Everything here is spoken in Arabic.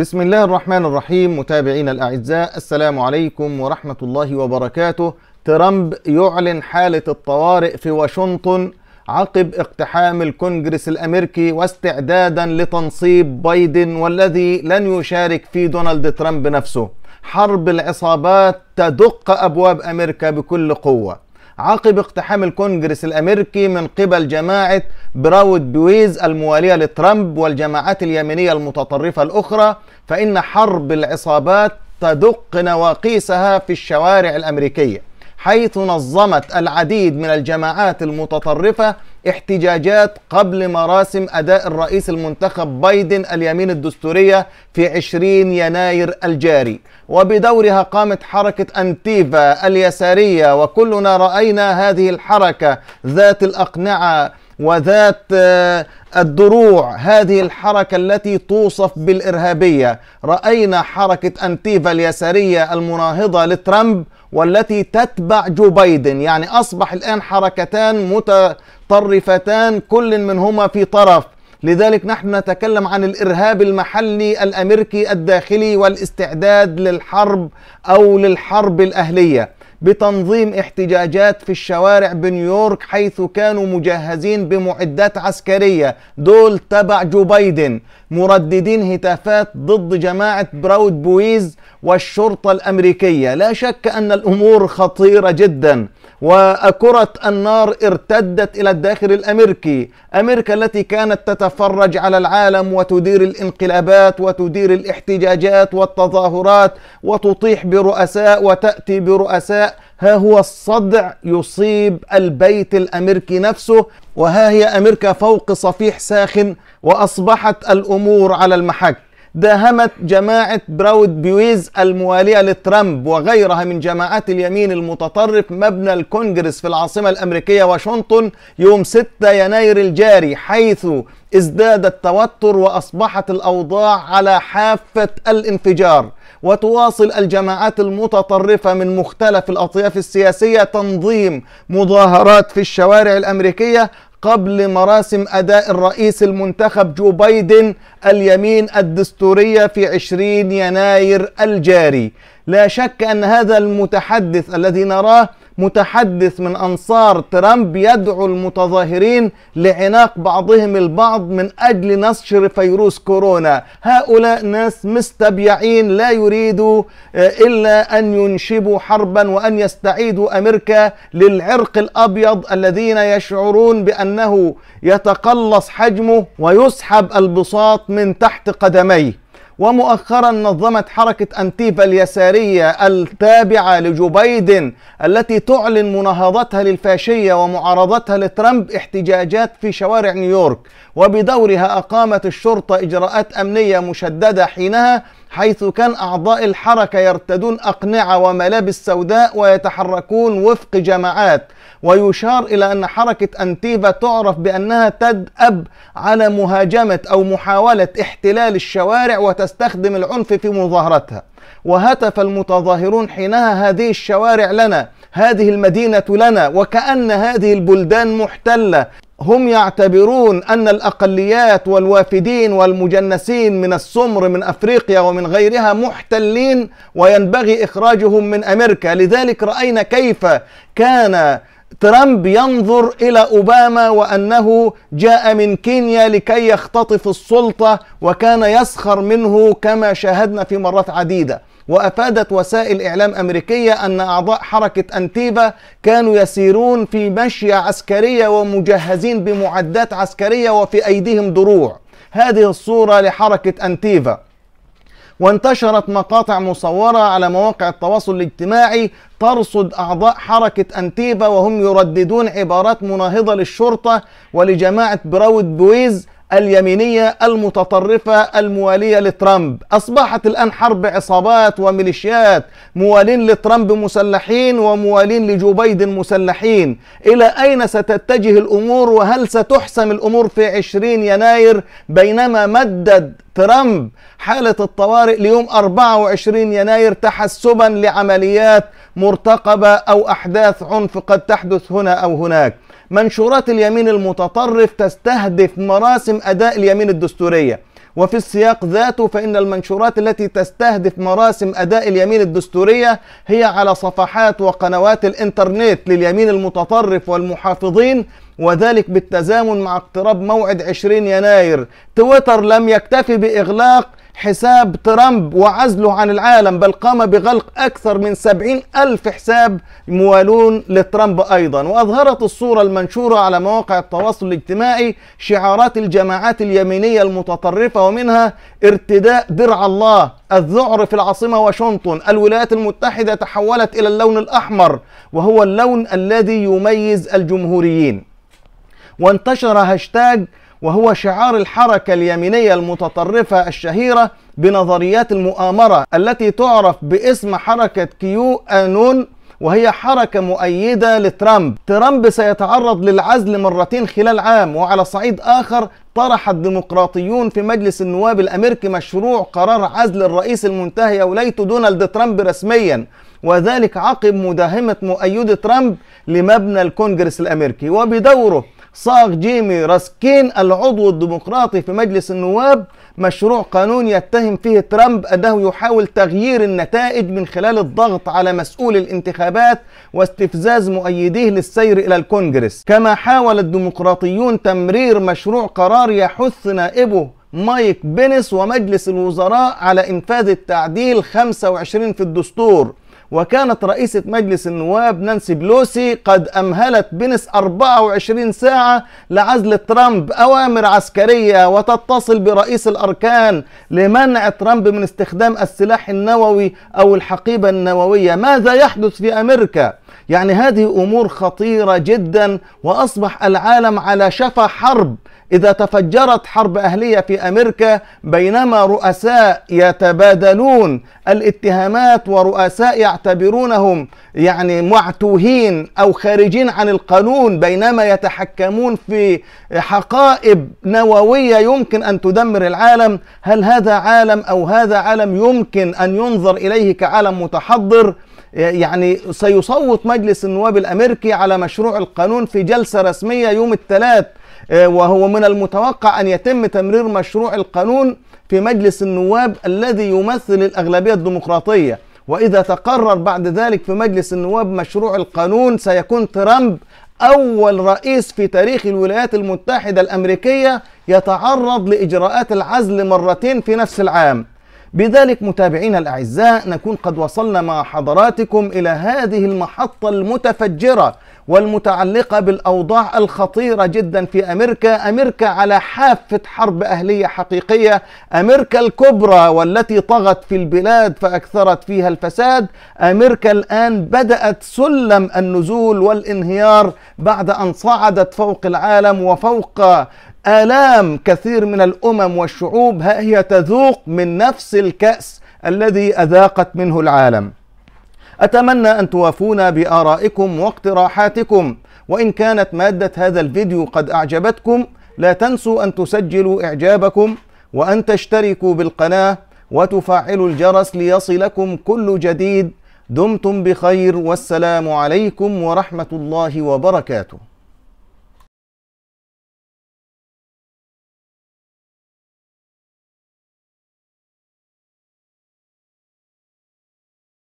بسم الله الرحمن الرحيم متابعينا الأعزاء السلام عليكم ورحمة الله وبركاته ترامب يعلن حالة الطوارئ في واشنطن عقب اقتحام الكونجرس الأمريكي واستعدادا لتنصيب بايدن والذي لن يشارك في دونالد ترامب نفسه حرب العصابات تدق أبواب أمريكا بكل قوة عقب اقتحام الكونجرس الامريكي من قبل جماعه براود بويز المواليه لترامب والجماعات اليمينيه المتطرفه الاخرى فان حرب العصابات تدق نواقيسها في الشوارع الامريكيه حيث نظمت العديد من الجماعات المتطرفه احتجاجات قبل مراسم أداء الرئيس المنتخب بايدن اليمين الدستورية في 20 يناير الجاري وبدورها قامت حركة أنتيفا اليسارية وكلنا رأينا هذه الحركة ذات الأقنعة وذات آه، الدروع هذه الحركة التي توصف بالإرهابية رأينا حركة أنتيفا اليسارية المناهضة لترامب والتي تتبع جو بايدن يعني أصبح الآن حركتان متطرفتان كل منهما في طرف لذلك نحن نتكلم عن الإرهاب المحلي الأمريكي الداخلي والاستعداد للحرب أو للحرب الأهلية بتنظيم احتجاجات في الشوارع بنيويورك حيث كانوا مجهزين بمعدات عسكرية دول تبع جو بايدن مرددين هتافات ضد جماعة براود بويز والشرطة الأمريكية لا شك أن الأمور خطيرة جدا وكرة النار ارتدت إلى الداخل الأمريكي أمريكا التي كانت تتفرج على العالم وتدير الانقلابات وتدير الاحتجاجات والتظاهرات وتطيح برؤساء وتأتي برؤساء ها هو الصدع يصيب البيت الأمريكي نفسه وها هي أمريكا فوق صفيح ساخن وأصبحت الأمور على المحك داهمت جماعة براود بيويز الموالية لترامب وغيرها من جماعات اليمين المتطرف مبنى الكونجرس في العاصمة الأمريكية واشنطن يوم 6 يناير الجاري حيث ازداد التوتر وأصبحت الأوضاع على حافة الانفجار وتواصل الجماعات المتطرفة من مختلف الأطياف السياسية تنظيم مظاهرات في الشوارع الأمريكية قبل مراسم أداء الرئيس المنتخب جو بايدن اليمين الدستورية في 20 يناير الجاري لا شك أن هذا المتحدث الذي نراه متحدث من أنصار ترامب يدعو المتظاهرين لعناق بعضهم البعض من أجل نشر فيروس كورونا هؤلاء ناس مستبيعين لا يريدوا آه، إلا أن ينشبوا حربا وأن يستعيدوا أمريكا للعرق الأبيض الذين يشعرون بأنه يتقلص حجمه ويسحب البساط من تحت قدميه ومؤخرا نظمت حركة أنتيفا اليسارية التابعة لجوبايدن التي تعلن مناهضتها للفاشية ومعارضتها لترامب احتجاجات في شوارع نيويورك وبدورها أقامت الشرطة إجراءات أمنية مشددة حينها حيث كان أعضاء الحركة يرتدون أقنعة وملابس سوداء ويتحركون وفق جماعات ويشار إلى أن حركة أنتيبا تعرف بأنها تدأب على مهاجمة أو محاولة احتلال الشوارع وتستخدم العنف في مظاهرتها وهتف المتظاهرون حينها هذه الشوارع لنا هذه المدينة لنا وكأن هذه البلدان محتلة هم يعتبرون أن الأقليات والوافدين والمجنسين من السمر من أفريقيا ومن غيرها محتلين وينبغي إخراجهم من أمريكا لذلك رأينا كيف كان ترامب ينظر إلى أوباما وأنه جاء من كينيا لكي يختطف السلطة وكان يسخر منه كما شاهدنا في مرات عديدة وأفادت وسائل إعلام أمريكية أن أعضاء حركة انتيفا كانوا يسيرون في مشية عسكرية ومجهزين بمعدات عسكرية وفي أيديهم دروع هذه الصورة لحركة أنتيفا وانتشرت مقاطع مصورة على مواقع التواصل الاجتماعي ترصد أعضاء حركة أنتيبا وهم يرددون عبارات مناهضة للشرطة ولجماعة براود بويز اليمينية المتطرفة الموالية لترامب أصبحت الآن حرب عصابات وميليشيات موالين لترامب مسلحين وموالين لجو بايدن مسلحين إلى أين ستتجه الأمور وهل ستحسم الأمور في 20 يناير بينما مدد ترامب حالة الطوارئ ليوم 24 يناير تحسبا لعمليات مرتقبة أو أحداث عنف قد تحدث هنا أو هناك منشورات اليمين المتطرف تستهدف مراسم أداء اليمين الدستورية وفي السياق ذاته فإن المنشورات التي تستهدف مراسم أداء اليمين الدستورية هي على صفحات وقنوات الإنترنت لليمين المتطرف والمحافظين وذلك بالتزامن مع اقتراب موعد 20 يناير تويتر لم يكتفي بإغلاق حساب ترامب وعزله عن العالم بل قام بغلق أكثر من سبعين ألف حساب موالون لترامب أيضا وأظهرت الصورة المنشورة على مواقع التواصل الاجتماعي شعارات الجماعات اليمينية المتطرفة ومنها ارتداء درع الله الذعر في العاصمة واشنطن الولايات المتحدة تحولت إلى اللون الأحمر وهو اللون الذي يميز الجمهوريين وانتشر هاشتاج وهو شعار الحركة اليمينية المتطرفة الشهيرة بنظريات المؤامرة التي تعرف باسم حركة كيو آنون وهي حركة مؤيدة لترامب ترامب سيتعرض للعزل مرتين خلال عام وعلى صعيد آخر طرح الديمقراطيون في مجلس النواب الأمريكي مشروع قرار عزل الرئيس المنتهي ولايته دونالد ترامب رسميا وذلك عقب مداهمة مؤيد ترامب لمبنى الكونجرس الأمريكي وبدوره صاغ جيمي راسكين العضو الديمقراطي في مجلس النواب مشروع قانون يتهم فيه ترامب أنه يحاول تغيير النتائج من خلال الضغط على مسؤول الانتخابات واستفزاز مؤيديه للسير إلى الكونجرس كما حاول الديمقراطيون تمرير مشروع قرار يحث نائبه مايك بينس ومجلس الوزراء على إنفاذ التعديل 25 في الدستور وكانت رئيسة مجلس النواب نانسي بلوسي قد أمهلت بنس 24 ساعة لعزل ترامب أوامر عسكرية وتتصل برئيس الأركان لمنع ترامب من استخدام السلاح النووي أو الحقيبة النووية ماذا يحدث في أمريكا؟ يعني هذه امور خطيره جدا واصبح العالم على شفا حرب اذا تفجرت حرب اهليه في امريكا بينما رؤساء يتبادلون الاتهامات ورؤساء يعتبرونهم يعني معتوهين او خارجين عن القانون بينما يتحكمون في حقائب نوويه يمكن ان تدمر العالم هل هذا عالم او هذا عالم يمكن ان ينظر اليه كعالم متحضر يعني سيصوت مجلس النواب الامريكي على مشروع القانون في جلسه رسميه يوم الثلاث آه، وهو من المتوقع ان يتم تمرير مشروع القانون في مجلس النواب الذي يمثل الاغلبيه الديمقراطيه واذا تقرر بعد ذلك في مجلس النواب مشروع القانون سيكون ترامب أول رئيس في تاريخ الولايات المتحدة الأمريكية يتعرض لإجراءات العزل مرتين في نفس العام بذلك متابعينا الأعزاء نكون قد وصلنا مع حضراتكم إلى هذه المحطة المتفجرة والمتعلقة بالأوضاع الخطيرة جدا في أمريكا أمريكا على حافة حرب أهلية حقيقية أمريكا الكبرى والتي طغت في البلاد فأكثرت فيها الفساد أمريكا الآن بدأت سلم النزول والانهيار بعد أن صعدت فوق العالم وفوق آلام كثير من الأمم والشعوب ها هي تذوق من نفس الكأس الذي أذاقت منه العالم أتمنى أن توافونا بآرائكم واقتراحاتكم وإن كانت مادة هذا الفيديو قد أعجبتكم لا تنسوا أن تسجلوا إعجابكم وأن تشتركوا بالقناة وتفعلوا الجرس ليصلكم كل جديد دمتم بخير والسلام عليكم ورحمة الله وبركاته